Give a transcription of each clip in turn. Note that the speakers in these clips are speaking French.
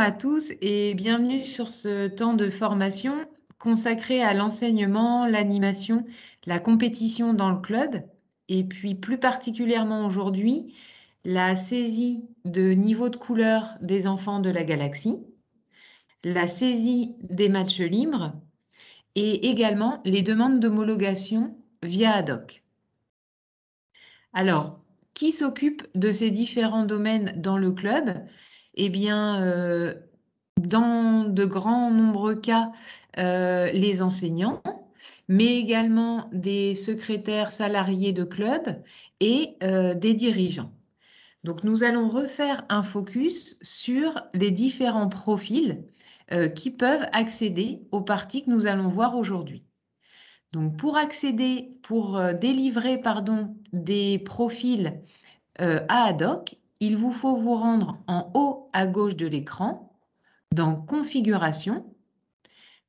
à tous et bienvenue sur ce temps de formation consacré à l'enseignement, l'animation, la compétition dans le club et puis plus particulièrement aujourd'hui la saisie de niveau de couleur des enfants de la galaxie, la saisie des matchs libres et également les demandes d'homologation via hoc. Alors, qui s'occupe de ces différents domaines dans le club eh bien, euh, dans de grands nombreux cas, euh, les enseignants, mais également des secrétaires salariés de clubs et euh, des dirigeants. Donc nous allons refaire un focus sur les différents profils qui peuvent accéder aux parties que nous allons voir aujourd'hui. Donc pour accéder, pour délivrer pardon, des profils à ad hoc, il vous faut vous rendre en haut à gauche de l'écran, dans Configuration,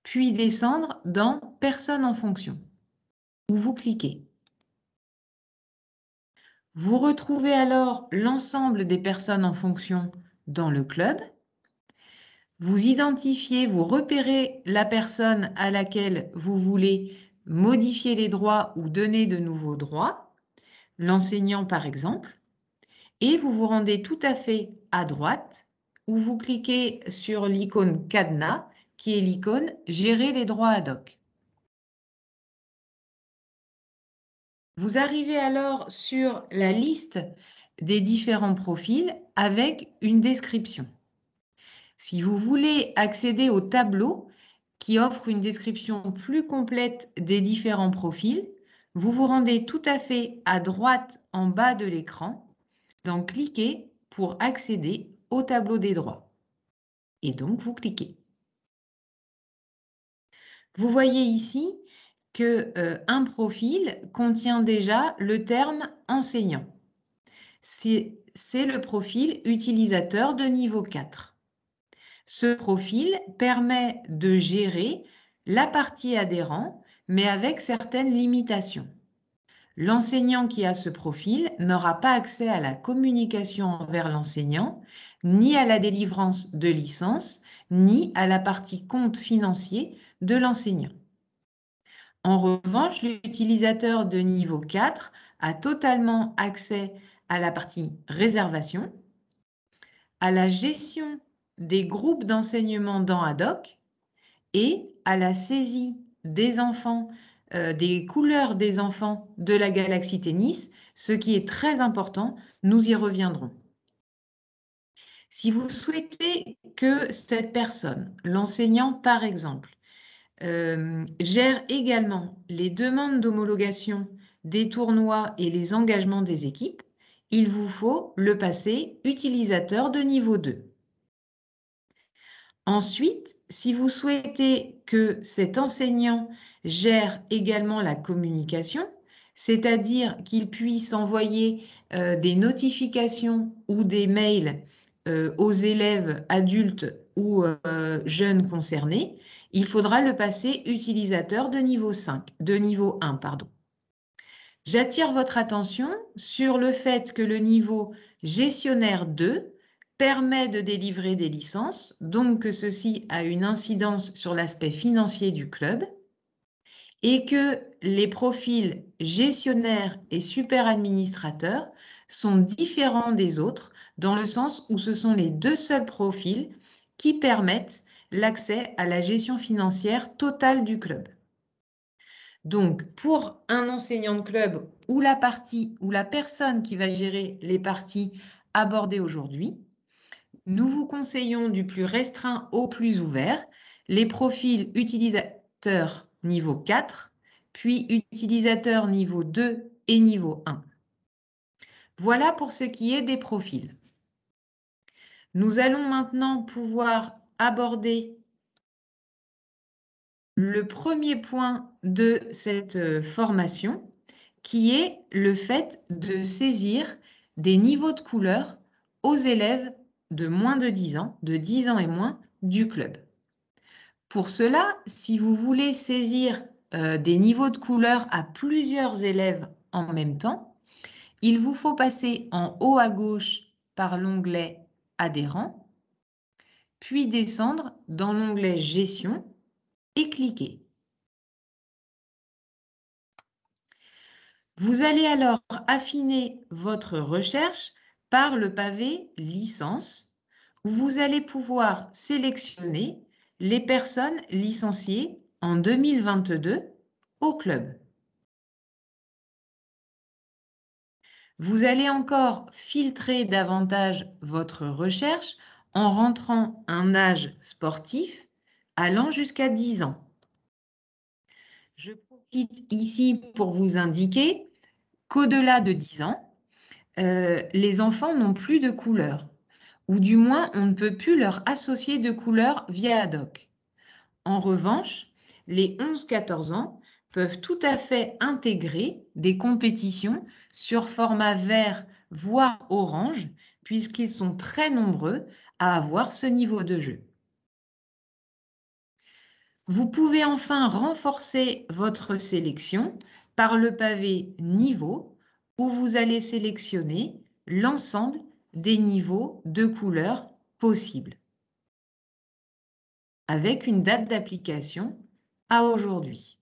puis descendre dans Personnes en fonction, où vous cliquez. Vous retrouvez alors l'ensemble des personnes en fonction dans le club. Vous identifiez, vous repérez la personne à laquelle vous voulez modifier les droits ou donner de nouveaux droits, l'enseignant par exemple et vous vous rendez tout à fait à droite où vous cliquez sur l'icône cadenas qui est l'icône Gérer les droits ad hoc. Vous arrivez alors sur la liste des différents profils avec une description. Si vous voulez accéder au tableau qui offre une description plus complète des différents profils, vous vous rendez tout à fait à droite en bas de l'écran donc Cliquer pour accéder au tableau des droits. Et donc, vous cliquez. Vous voyez ici que euh, un profil contient déjà le terme enseignant. C'est le profil utilisateur de niveau 4. Ce profil permet de gérer la partie adhérent, mais avec certaines limitations. L'enseignant qui a ce profil n'aura pas accès à la communication envers l'enseignant, ni à la délivrance de licence, ni à la partie compte financier de l'enseignant. En revanche, l'utilisateur de niveau 4 a totalement accès à la partie réservation, à la gestion des groupes d'enseignement dans Adoc et à la saisie des enfants euh, des couleurs des enfants de la galaxie Tennis, ce qui est très important. Nous y reviendrons. Si vous souhaitez que cette personne, l'enseignant par exemple, euh, gère également les demandes d'homologation des tournois et les engagements des équipes, il vous faut le passer utilisateur de niveau 2. Ensuite, si vous souhaitez que cet enseignant gère également la communication, c'est-à-dire qu'il puisse envoyer euh, des notifications ou des mails euh, aux élèves adultes ou euh, jeunes concernés, il faudra le passer utilisateur de niveau 5, de niveau 1, pardon. J'attire votre attention sur le fait que le niveau gestionnaire 2 permet de délivrer des licences, donc que ceci a une incidence sur l'aspect financier du club, et que les profils gestionnaires et super-administrateurs sont différents des autres, dans le sens où ce sont les deux seuls profils qui permettent l'accès à la gestion financière totale du club. Donc, pour un enseignant de club ou la partie ou la personne qui va gérer les parties abordées aujourd'hui, nous vous conseillons du plus restreint au plus ouvert les profils utilisateurs niveau 4, puis utilisateurs niveau 2 et niveau 1. Voilà pour ce qui est des profils. Nous allons maintenant pouvoir aborder le premier point de cette euh, formation, qui est le fait de saisir des niveaux de couleurs aux élèves de moins de 10 ans, de 10 ans et moins, du club. Pour cela, si vous voulez saisir euh, des niveaux de couleur à plusieurs élèves en même temps, il vous faut passer en haut à gauche par l'onglet Adhérents, puis descendre dans l'onglet Gestion et cliquer. Vous allez alors affiner votre recherche par le pavé licence, où vous allez pouvoir sélectionner les personnes licenciées en 2022 au club. Vous allez encore filtrer davantage votre recherche en rentrant un âge sportif allant jusqu'à 10 ans. Je profite ici pour vous indiquer qu'au-delà de 10 ans, euh, les enfants n'ont plus de couleur, ou du moins on ne peut plus leur associer de couleurs via hoc. En revanche, les 11-14 ans peuvent tout à fait intégrer des compétitions sur format vert, voire orange, puisqu'ils sont très nombreux à avoir ce niveau de jeu. Vous pouvez enfin renforcer votre sélection par le pavé niveau où vous allez sélectionner l'ensemble des niveaux de couleurs possibles avec une date d'application à aujourd'hui.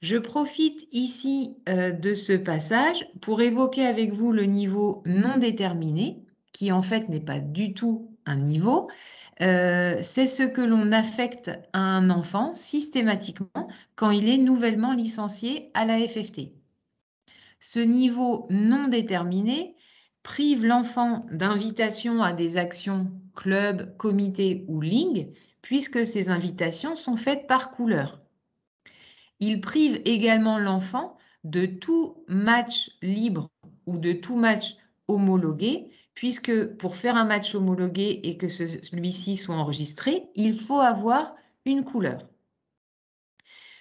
Je profite ici euh, de ce passage pour évoquer avec vous le niveau non déterminé, qui en fait n'est pas du tout un niveau, euh, c'est ce que l'on affecte à un enfant systématiquement quand il est nouvellement licencié à la FFT. Ce niveau non déterminé prive l'enfant d'invitations à des actions club, comité ou ligue, puisque ces invitations sont faites par couleur. Il prive également l'enfant de tout match libre ou de tout match homologué puisque pour faire un match homologué et que celui-ci soit enregistré, il faut avoir une couleur.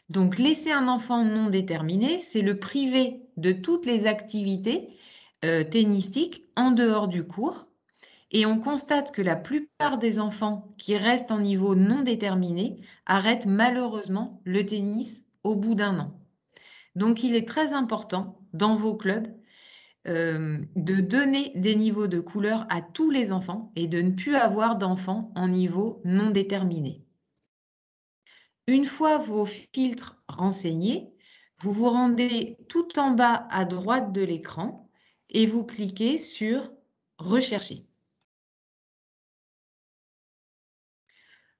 Donc laisser un enfant non déterminé, c'est le priver de toutes les activités euh, tennistiques en dehors du cours. Et on constate que la plupart des enfants qui restent en niveau non déterminé arrêtent malheureusement le tennis au bout d'un an. Donc il est très important dans vos clubs euh, de donner des niveaux de couleur à tous les enfants et de ne plus avoir d'enfants en niveau non déterminé. Une fois vos filtres renseignés, vous vous rendez tout en bas à droite de l'écran et vous cliquez sur Rechercher.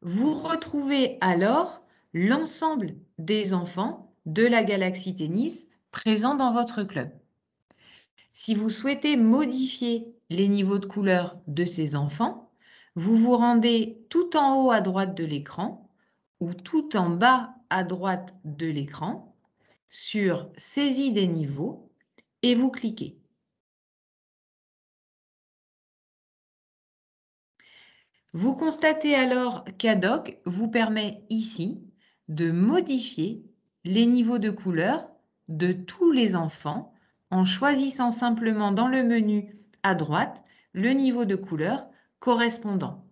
Vous retrouvez alors l'ensemble des enfants de la galaxie tennis présents dans votre club. Si vous souhaitez modifier les niveaux de couleur de ces enfants, vous vous rendez tout en haut à droite de l'écran ou tout en bas à droite de l'écran sur « Saisie des niveaux » et vous cliquez. Vous constatez alors qu'ADOC vous permet ici de modifier les niveaux de couleur de tous les enfants en choisissant simplement dans le menu à droite le niveau de couleur correspondant.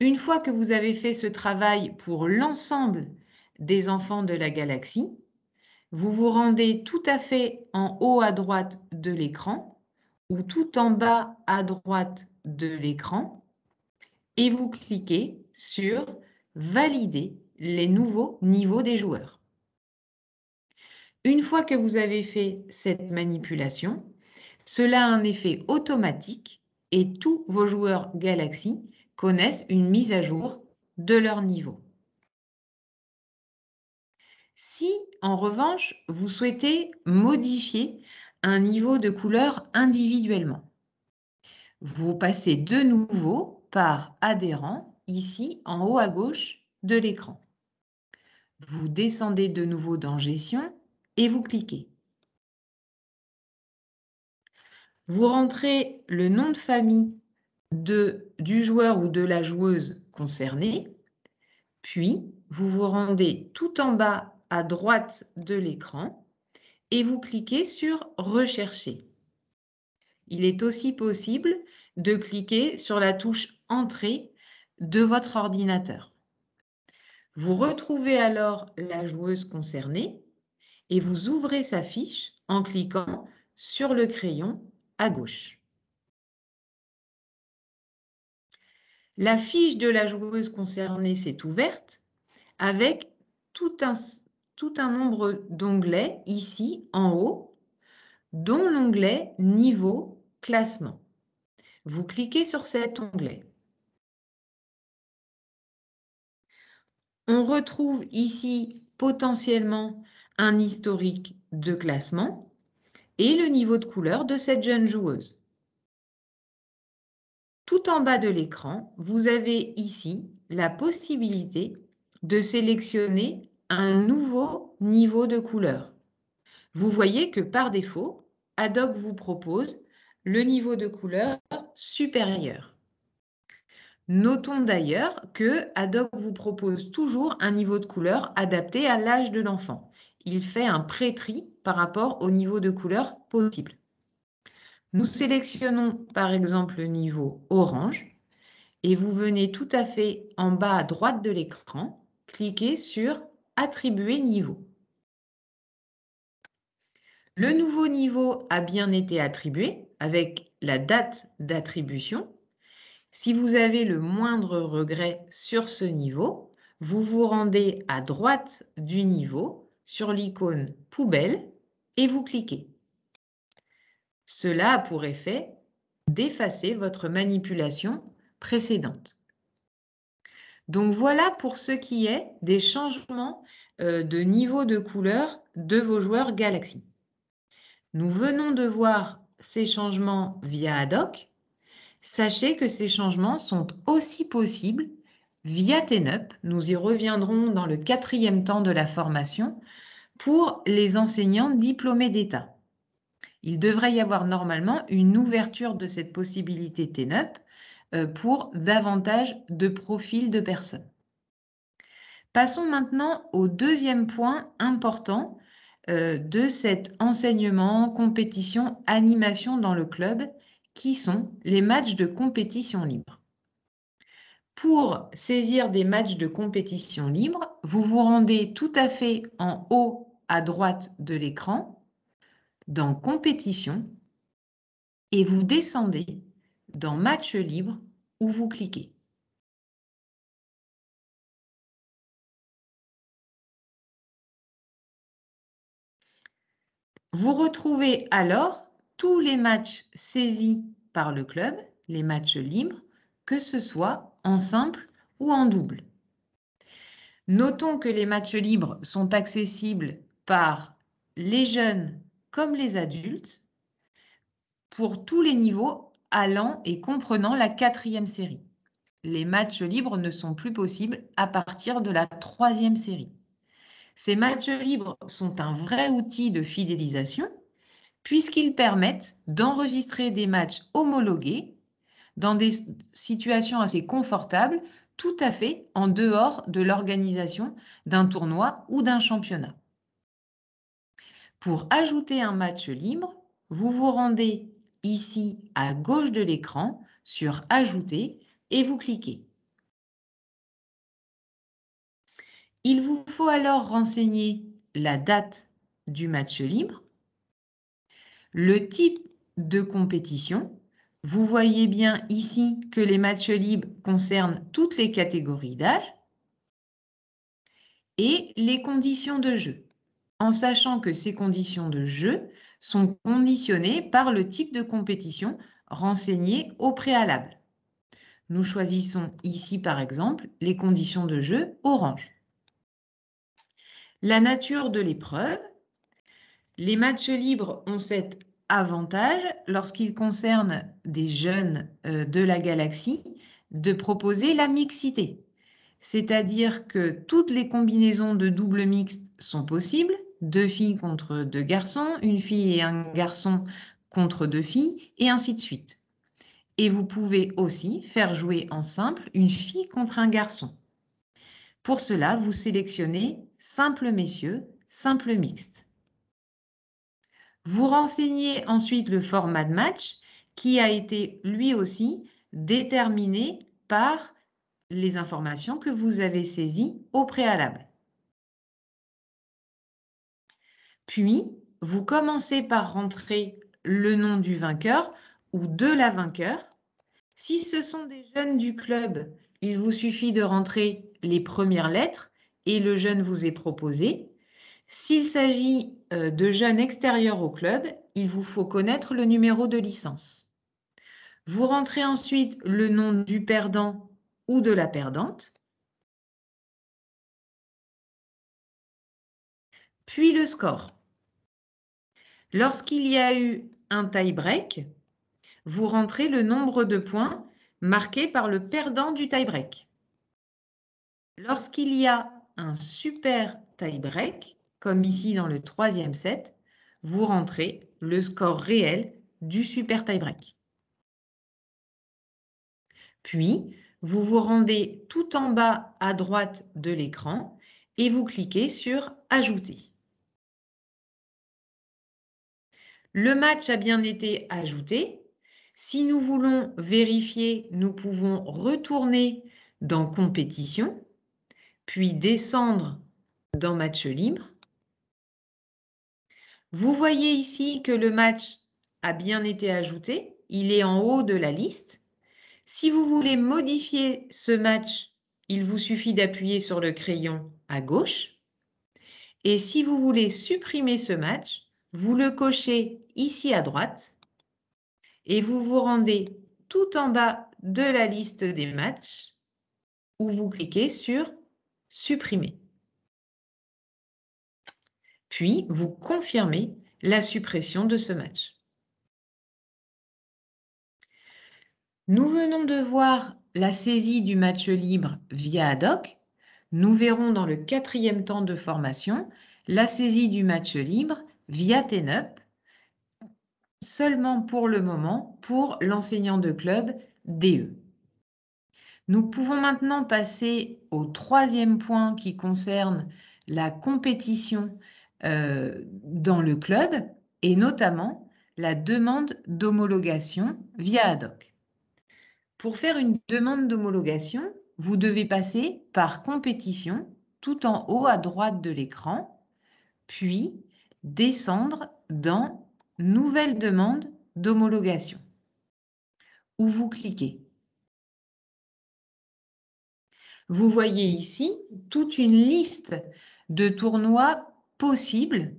Une fois que vous avez fait ce travail pour l'ensemble des enfants de la galaxie, vous vous rendez tout à fait en haut à droite de l'écran ou tout en bas à droite de l'écran et vous cliquez sur Valider les nouveaux niveaux des joueurs. Une fois que vous avez fait cette manipulation, cela a un effet automatique et tous vos joueurs Galaxy connaissent une mise à jour de leur niveau. Si, en revanche, vous souhaitez modifier un niveau de couleur individuellement, vous passez de nouveau par adhérent, ici en haut à gauche de l'écran. Vous descendez de nouveau dans Gestion et vous cliquez. Vous rentrez le nom de famille de, du joueur ou de la joueuse concernée, puis vous vous rendez tout en bas à droite de l'écran et vous cliquez sur Rechercher. Il est aussi possible de cliquer sur la touche Entrée de votre ordinateur. Vous retrouvez alors la joueuse concernée et vous ouvrez sa fiche en cliquant sur le crayon à gauche. La fiche de la joueuse concernée s'est ouverte avec tout un, nombre d'onglets ici en haut, dont l'onglet Niveau classement. Vous cliquez sur cet onglet. On retrouve ici potentiellement un historique de classement et le niveau de couleur de cette jeune joueuse. Tout en bas de l'écran, vous avez ici la possibilité de sélectionner un nouveau niveau de couleur. Vous voyez que par défaut, Adobe vous propose le niveau de couleur supérieur. Notons d'ailleurs que Adobe vous propose toujours un niveau de couleur adapté à l'âge de l'enfant il fait un pré-tri par rapport au niveau de couleur possible. Nous sélectionnons par exemple le niveau orange et vous venez tout à fait en bas à droite de l'écran, cliquez sur Attribuer niveau. Le nouveau niveau a bien été attribué avec la date d'attribution. Si vous avez le moindre regret sur ce niveau, vous vous rendez à droite du niveau sur l'icône poubelle et vous cliquez. Cela a pour effet d'effacer votre manipulation précédente. Donc voilà pour ce qui est des changements euh, de niveau de couleur de vos joueurs Galaxy. Nous venons de voir ces changements via Adoc. Sachez que ces changements sont aussi possibles via TENUP. Nous y reviendrons dans le quatrième temps de la formation pour les enseignants diplômés d'État. Il devrait y avoir normalement une ouverture de cette possibilité TENUP euh, pour davantage de profils de personnes. Passons maintenant au deuxième point important euh, de cet enseignement, compétition, animation dans le club, qui sont les matchs de compétition libre pour saisir des matchs de compétition libre, vous vous rendez tout à fait en haut à droite de l'écran, dans Compétition, et vous descendez dans Match libre où vous cliquez. Vous retrouvez alors tous les matchs saisis par le club, les matchs libres, que ce soit en simple ou en double. Notons que les matchs libres sont accessibles par les jeunes comme les adultes pour tous les niveaux allant et comprenant la quatrième série. Les matchs libres ne sont plus possibles à partir de la troisième série. Ces matchs libres sont un vrai outil de fidélisation puisqu'ils permettent d'enregistrer des matchs homologués dans des situations assez confortables, tout à fait en dehors de l'organisation d'un tournoi ou d'un championnat. Pour ajouter un match libre, vous vous rendez ici à gauche de l'écran sur Ajouter et vous cliquez. Il vous faut alors renseigner la date du match libre, le type de compétition vous voyez bien ici que les matchs libres concernent toutes les catégories d'âge et les conditions de jeu, en sachant que ces conditions de jeu sont conditionnées par le type de compétition renseigné au préalable. Nous choisissons ici par exemple les conditions de jeu orange. La nature de l'épreuve. Les matchs libres ont cette avantage, lorsqu'il concerne des jeunes euh, de la galaxie, de proposer la mixité. C'est-à-dire que toutes les combinaisons de double mixte sont possibles, deux filles contre deux garçons, une fille et un garçon contre deux filles, et ainsi de suite. Et vous pouvez aussi faire jouer en simple une fille contre un garçon. Pour cela, vous sélectionnez simple messieurs, simple mixte. Vous renseignez ensuite le format de match qui a été lui aussi déterminé par les informations que vous avez saisies au préalable. Puis, vous commencez par rentrer le nom du vainqueur ou de la vainqueur. Si ce sont des jeunes du club, il vous suffit de rentrer les premières lettres et le jeune vous est proposé. S'il s'agit euh, de jeunes extérieurs au club, il vous faut connaître le numéro de licence. Vous rentrez ensuite le nom du perdant ou de la perdante, puis le score. Lorsqu'il y a eu un tie-break, vous rentrez le nombre de points marqués par le perdant du tie-break. Lorsqu'il y a un super tie-break, comme ici dans le troisième set, vous rentrez le score réel du super tie-break. Puis, vous vous rendez tout en bas à droite de l'écran et vous cliquez sur Ajouter. Le match a bien été ajouté. Si nous voulons vérifier, nous pouvons retourner dans Compétition, puis descendre dans Match libre vous voyez ici que le match a bien été ajouté. Il est en haut de la liste. Si vous voulez modifier ce match, il vous suffit d'appuyer sur le crayon à gauche. Et si vous voulez supprimer ce match, vous le cochez ici à droite et vous vous rendez tout en bas de la liste des matchs où vous cliquez sur supprimer puis vous confirmez la suppression de ce match. Nous venons de voir la saisie du match libre via ADOC. Nous verrons dans le quatrième temps de formation la saisie du match libre via TENUP, seulement pour le moment pour l'enseignant de club DE. Nous pouvons maintenant passer au troisième point qui concerne la compétition euh, dans le club et notamment la demande d'homologation via ad hoc. Pour faire une demande d'homologation, vous devez passer par compétition tout en haut à droite de l'écran, puis descendre dans Nouvelle demande d'homologation, où vous cliquez. Vous voyez ici toute une liste de tournois possible.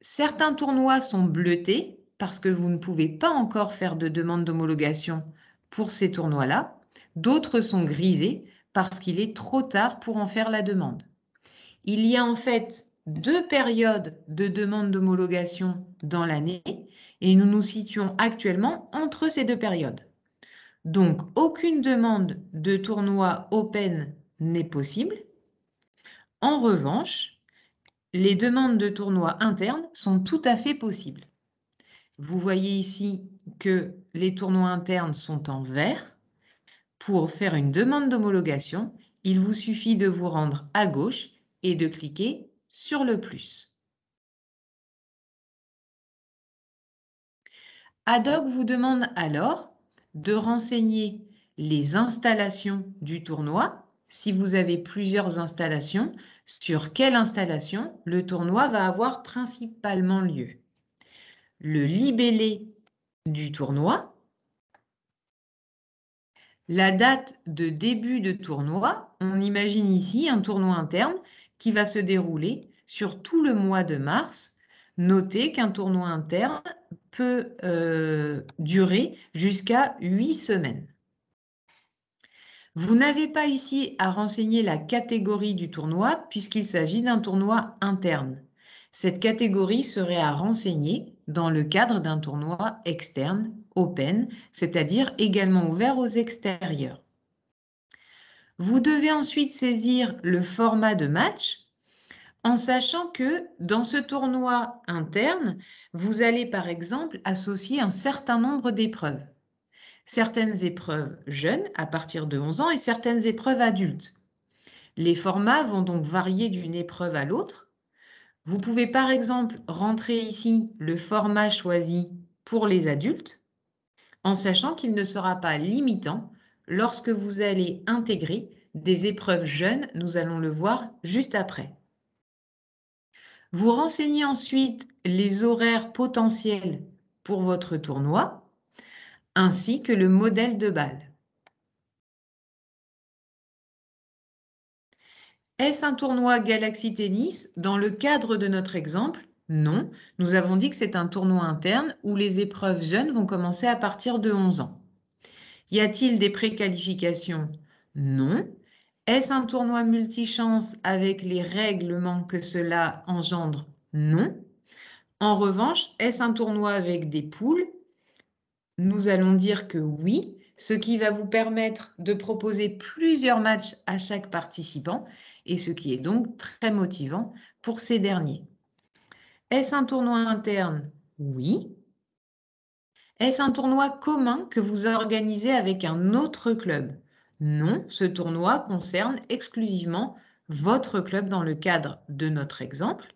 Certains tournois sont bleutés parce que vous ne pouvez pas encore faire de demande d'homologation pour ces tournois-là. D'autres sont grisés parce qu'il est trop tard pour en faire la demande. Il y a en fait deux périodes de demande d'homologation dans l'année et nous nous situons actuellement entre ces deux périodes. Donc, aucune demande de tournoi open n'est possible. En revanche, les demandes de tournois internes sont tout à fait possibles. Vous voyez ici que les tournois internes sont en vert. Pour faire une demande d'homologation, il vous suffit de vous rendre à gauche et de cliquer sur le plus. ADOC vous demande alors de renseigner les installations du tournoi. Si vous avez plusieurs installations, sur quelle installation le tournoi va avoir principalement lieu. Le libellé du tournoi, la date de début de tournoi, on imagine ici un tournoi interne qui va se dérouler sur tout le mois de mars. Notez qu'un tournoi interne peut euh, durer jusqu'à 8 semaines. Vous n'avez pas ici à renseigner la catégorie du tournoi puisqu'il s'agit d'un tournoi interne. Cette catégorie serait à renseigner dans le cadre d'un tournoi externe, open, c'est-à-dire également ouvert aux extérieurs. Vous devez ensuite saisir le format de match en sachant que dans ce tournoi interne, vous allez par exemple associer un certain nombre d'épreuves certaines épreuves jeunes à partir de 11 ans et certaines épreuves adultes. Les formats vont donc varier d'une épreuve à l'autre. Vous pouvez par exemple rentrer ici le format choisi pour les adultes en sachant qu'il ne sera pas limitant lorsque vous allez intégrer des épreuves jeunes, nous allons le voir juste après. Vous renseignez ensuite les horaires potentiels pour votre tournoi ainsi que le modèle de balle. Est-ce un tournoi Galaxy Tennis dans le cadre de notre exemple Non, nous avons dit que c'est un tournoi interne où les épreuves jeunes vont commencer à partir de 11 ans. Y a-t-il des préqualifications Non. Est-ce un tournoi multichance avec les règlements que cela engendre Non. En revanche, est-ce un tournoi avec des poules nous allons dire que oui, ce qui va vous permettre de proposer plusieurs matchs à chaque participant et ce qui est donc très motivant pour ces derniers. Est-ce un tournoi interne Oui. Est-ce un tournoi commun que vous organisez avec un autre club Non, ce tournoi concerne exclusivement votre club dans le cadre de notre exemple.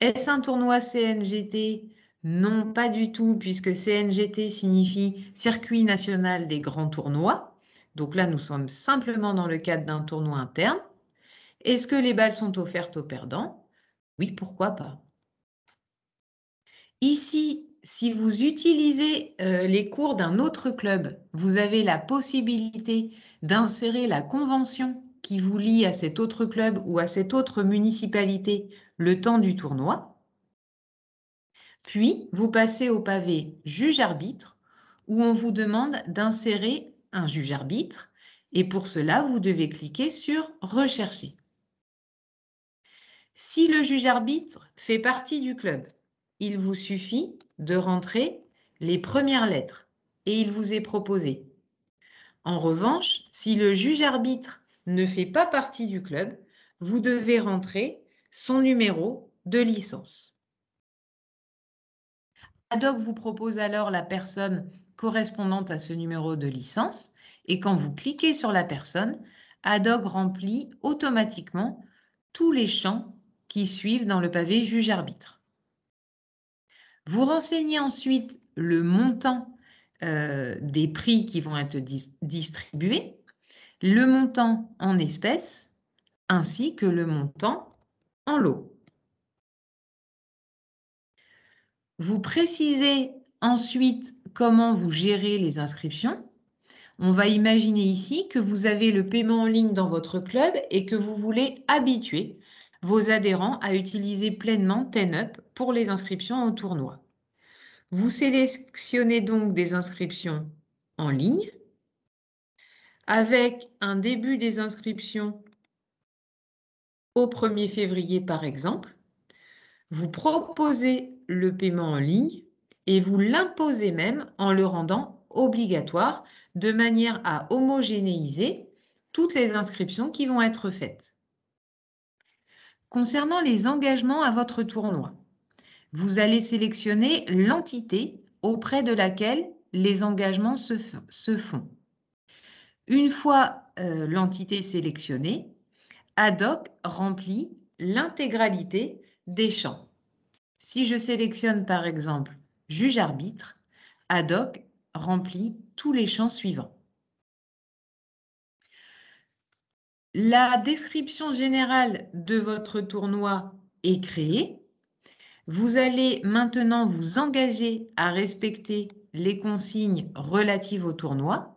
Est-ce un tournoi CNGT non, pas du tout, puisque CNGT signifie Circuit national des grands tournois. Donc là, nous sommes simplement dans le cadre d'un tournoi interne. Est-ce que les balles sont offertes aux perdants Oui, pourquoi pas. Ici, si vous utilisez euh, les cours d'un autre club, vous avez la possibilité d'insérer la convention qui vous lie à cet autre club ou à cette autre municipalité le temps du tournoi. Puis, vous passez au pavé juge-arbitre, où on vous demande d'insérer un juge-arbitre, et pour cela, vous devez cliquer sur Rechercher. Si le juge-arbitre fait partie du club, il vous suffit de rentrer les premières lettres et il vous est proposé. En revanche, si le juge-arbitre ne fait pas partie du club, vous devez rentrer son numéro de licence hoc vous propose alors la personne correspondante à ce numéro de licence et quand vous cliquez sur la personne, Adoc remplit automatiquement tous les champs qui suivent dans le pavé juge-arbitre. Vous renseignez ensuite le montant euh, des prix qui vont être distribués, le montant en espèces ainsi que le montant en lot. Vous précisez ensuite comment vous gérez les inscriptions. On va imaginer ici que vous avez le paiement en ligne dans votre club et que vous voulez habituer vos adhérents à utiliser pleinement TenUp pour les inscriptions au tournoi. Vous sélectionnez donc des inscriptions en ligne avec un début des inscriptions au 1er février par exemple. Vous proposez le paiement en ligne et vous l'imposez même en le rendant obligatoire de manière à homogénéiser toutes les inscriptions qui vont être faites. Concernant les engagements à votre tournoi, vous allez sélectionner l'entité auprès de laquelle les engagements se, font. Une fois euh, l'entité sélectionnée, ADOC remplit l'intégralité des champs. Si je sélectionne par exemple juge-arbitre, Ad hoc remplit tous les champs suivants. La description générale de votre tournoi est créée. Vous allez maintenant vous engager à respecter les consignes relatives au tournoi.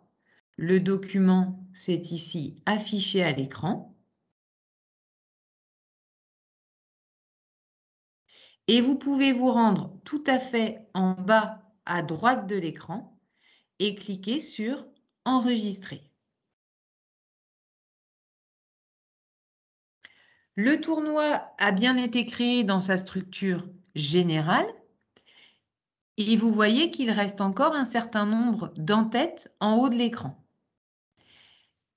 Le document s'est ici affiché à l'écran. Et vous pouvez vous rendre tout à fait en bas à droite de l'écran et cliquer sur Enregistrer. Le tournoi a bien été créé dans sa structure générale et vous voyez qu'il reste encore un certain nombre d'entêtes en haut de l'écran.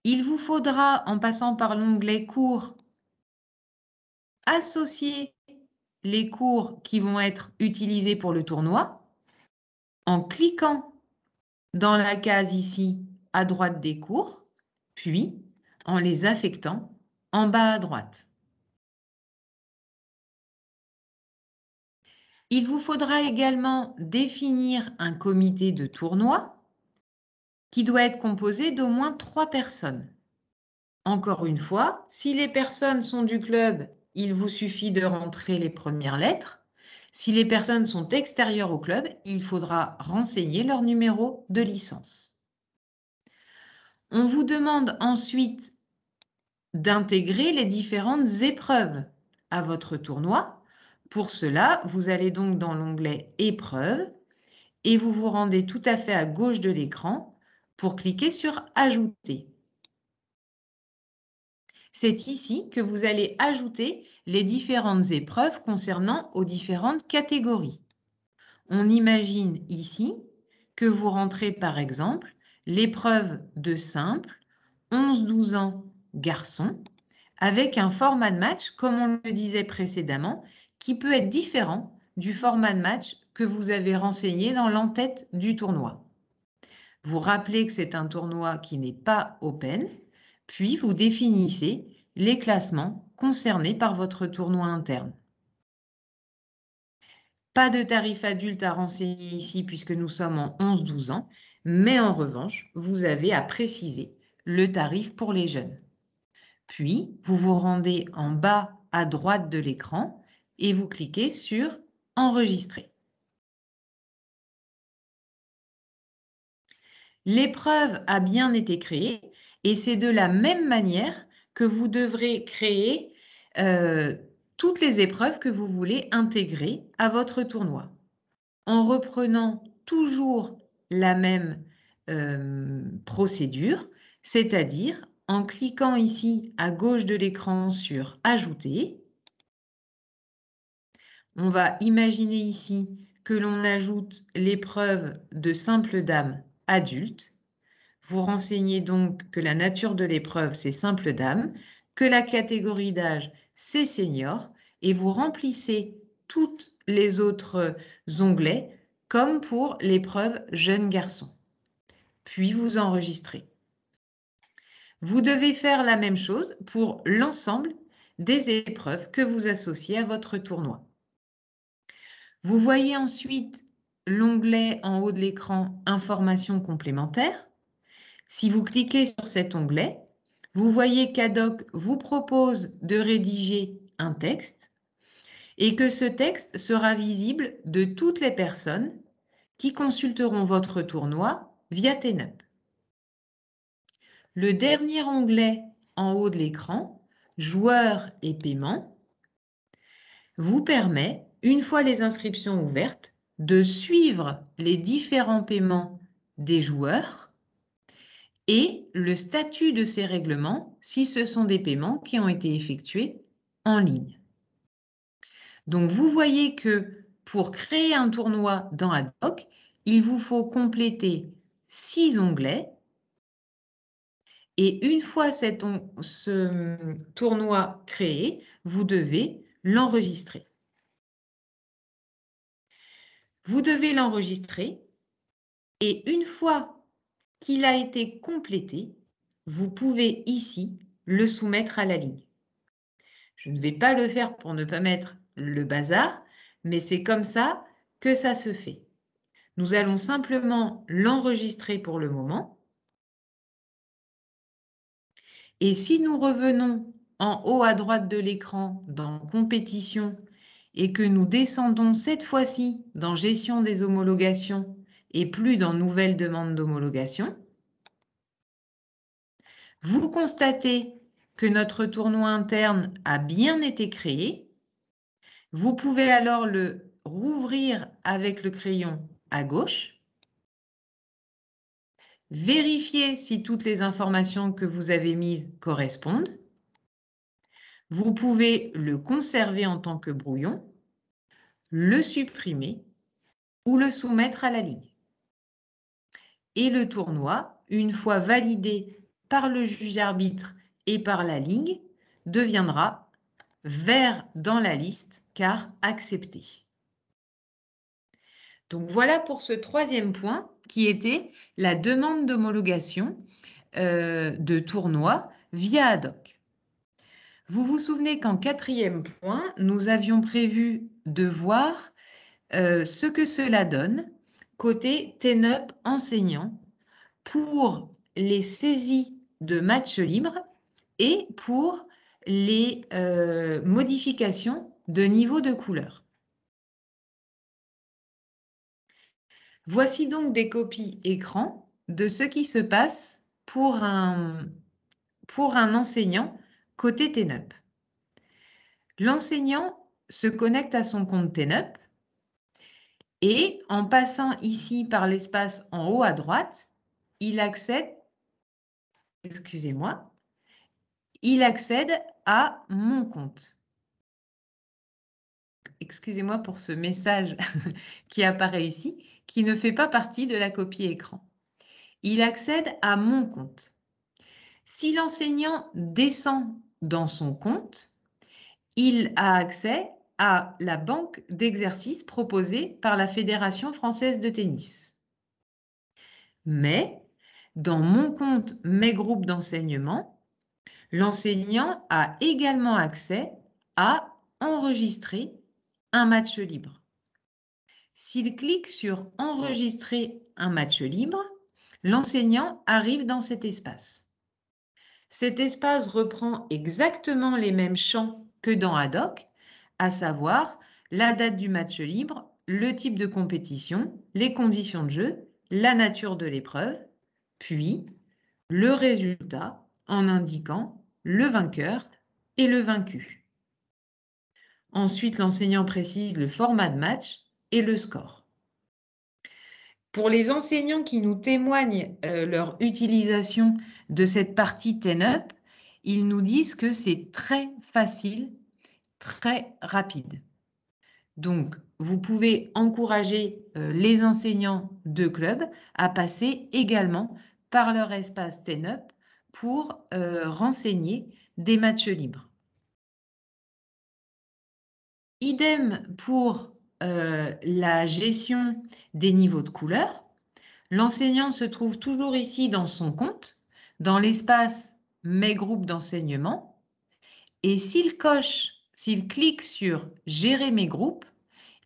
Il vous faudra, en passant par l'onglet Cours, associer les cours qui vont être utilisés pour le tournoi en cliquant dans la case ici à droite des cours, puis en les affectant en bas à droite. Il vous faudra également définir un comité de tournoi qui doit être composé d'au moins trois personnes. Encore une fois, si les personnes sont du club il vous suffit de rentrer les premières lettres. Si les personnes sont extérieures au club, il faudra renseigner leur numéro de licence. On vous demande ensuite d'intégrer les différentes épreuves à votre tournoi. Pour cela, vous allez donc dans l'onglet Épreuves et vous vous rendez tout à fait à gauche de l'écran pour cliquer sur Ajouter c'est ici que vous allez ajouter les différentes épreuves concernant aux différentes catégories. On imagine ici que vous rentrez par exemple l'épreuve de simple 11-12 ans garçon avec un format de match, comme on le disait précédemment, qui peut être différent du format de match que vous avez renseigné dans l'entête du tournoi. Vous rappelez que c'est un tournoi qui n'est pas open, puis vous définissez les classements concernés par votre tournoi interne. Pas de tarif adulte à renseigner ici puisque nous sommes en 11-12 ans, mais en revanche, vous avez à préciser le tarif pour les jeunes. Puis, vous vous rendez en bas à droite de l'écran et vous cliquez sur Enregistrer. L'épreuve a bien été créée et c'est de la même manière que vous devrez créer euh, toutes les épreuves que vous voulez intégrer à votre tournoi, en reprenant toujours la même euh, procédure, c'est-à-dire en cliquant ici à gauche de l'écran sur Ajouter. On va imaginer ici que l'on ajoute l'épreuve de simple dame adulte vous renseignez donc que la nature de l'épreuve, c'est simple dame, que la catégorie d'âge, c'est senior, et vous remplissez toutes les autres onglets comme pour l'épreuve jeune garçon. Puis vous enregistrez. Vous devez faire la même chose pour l'ensemble des épreuves que vous associez à votre tournoi. Vous voyez ensuite l'onglet en haut de l'écran Informations complémentaires. Si vous cliquez sur cet onglet, vous voyez qu'ADOC vous propose de rédiger un texte et que ce texte sera visible de toutes les personnes qui consulteront votre tournoi via TENUP. Le dernier onglet en haut de l'écran, Joueurs et paiements, vous permet, une fois les inscriptions ouvertes, de suivre les différents paiements des joueurs et le statut de ces règlements si ce sont des paiements qui ont été effectués en ligne. Donc vous voyez que pour créer un tournoi dans Adhoc, il vous faut compléter six onglets et une fois ce tournoi créé, vous devez l'enregistrer. Vous devez l'enregistrer et une fois qu'il a été complété, vous pouvez ici le soumettre à la ligne. Je ne vais pas le faire pour ne pas mettre le bazar, mais c'est comme ça que ça se fait. Nous allons simplement l'enregistrer pour le moment. Et si nous revenons en haut à droite de l'écran dans Compétition et que nous descendons cette fois-ci dans Gestion des homologations et plus dans Nouvelles demandes d'homologation. Vous constatez que notre tournoi interne a bien été créé. Vous pouvez alors le rouvrir avec le crayon à gauche. Vérifiez si toutes les informations que vous avez mises correspondent. Vous pouvez le conserver en tant que brouillon, le supprimer ou le soumettre à la ligne et le tournoi, une fois validé par le juge arbitre et par la Ligue, deviendra vert dans la liste car accepté. Donc voilà pour ce troisième point qui était la demande d'homologation euh, de tournoi via hoc. Vous vous souvenez qu'en quatrième point, nous avions prévu de voir euh, ce que cela donne côté TENUP enseignant pour les saisies de matchs libres et pour les euh, modifications de niveau de couleur. Voici donc des copies écran de ce qui se passe pour un, pour un enseignant côté TENUP. L'enseignant se connecte à son compte TENUP et en passant ici par l'espace en haut à droite, il accède, excusez-moi, il accède à mon compte. Excusez-moi pour ce message qui apparaît ici, qui ne fait pas partie de la copie écran. Il accède à mon compte. Si l'enseignant descend dans son compte, il a accès à la banque d'exercices proposée par la Fédération française de tennis. Mais, dans mon compte Mes groupes d'enseignement, l'enseignant a également accès à enregistrer un match libre. S'il clique sur Enregistrer un match libre, l'enseignant arrive dans cet espace. Cet espace reprend exactement les mêmes champs que dans ADOC, à savoir la date du match libre, le type de compétition, les conditions de jeu, la nature de l'épreuve, puis le résultat en indiquant le vainqueur et le vaincu. Ensuite, l'enseignant précise le format de match et le score. Pour les enseignants qui nous témoignent euh, leur utilisation de cette partie ten-up, ils nous disent que c'est très facile très rapide. Donc, vous pouvez encourager euh, les enseignants de club à passer également par leur espace TENUP pour euh, renseigner des matchs libres. Idem pour euh, la gestion des niveaux de couleur. L'enseignant se trouve toujours ici dans son compte, dans l'espace mes groupes d'enseignement. Et s'il coche s'il clique sur Gérer mes groupes,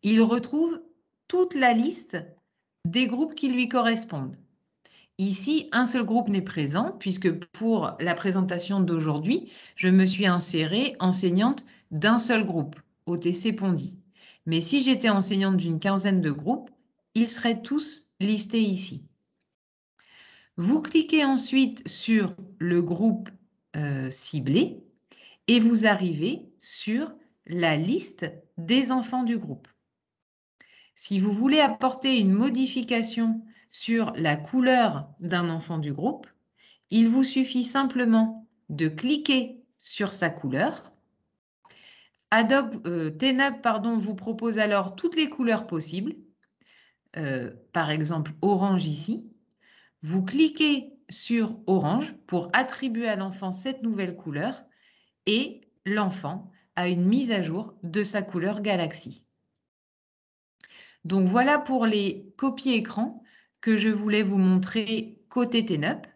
il retrouve toute la liste des groupes qui lui correspondent. Ici, un seul groupe n'est présent puisque pour la présentation d'aujourd'hui, je me suis insérée enseignante d'un seul groupe, OTC Pondy. Mais si j'étais enseignante d'une quinzaine de groupes, ils seraient tous listés ici. Vous cliquez ensuite sur le groupe euh, ciblé et vous arrivez sur la liste des enfants du groupe. Si vous voulez apporter une modification sur la couleur d'un enfant du groupe, il vous suffit simplement de cliquer sur sa couleur. Ténab euh, pardon, vous propose alors toutes les couleurs possibles, euh, par exemple orange ici. Vous cliquez sur orange pour attribuer à l'enfant cette nouvelle couleur et l'enfant a une mise à jour de sa couleur galaxie. Donc voilà pour les copies écran que je voulais vous montrer côté TENUP.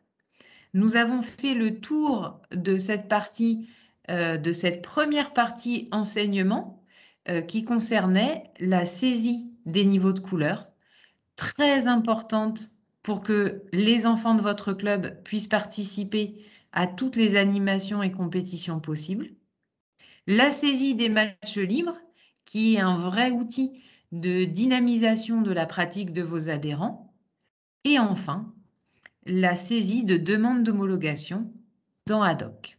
Nous avons fait le tour de cette partie, euh, de cette première partie enseignement euh, qui concernait la saisie des niveaux de couleur, très importante pour que les enfants de votre club puissent participer à toutes les animations et compétitions possibles. La saisie des matchs libres, qui est un vrai outil de dynamisation de la pratique de vos adhérents. Et enfin, la saisie de demandes d'homologation dans ADOC.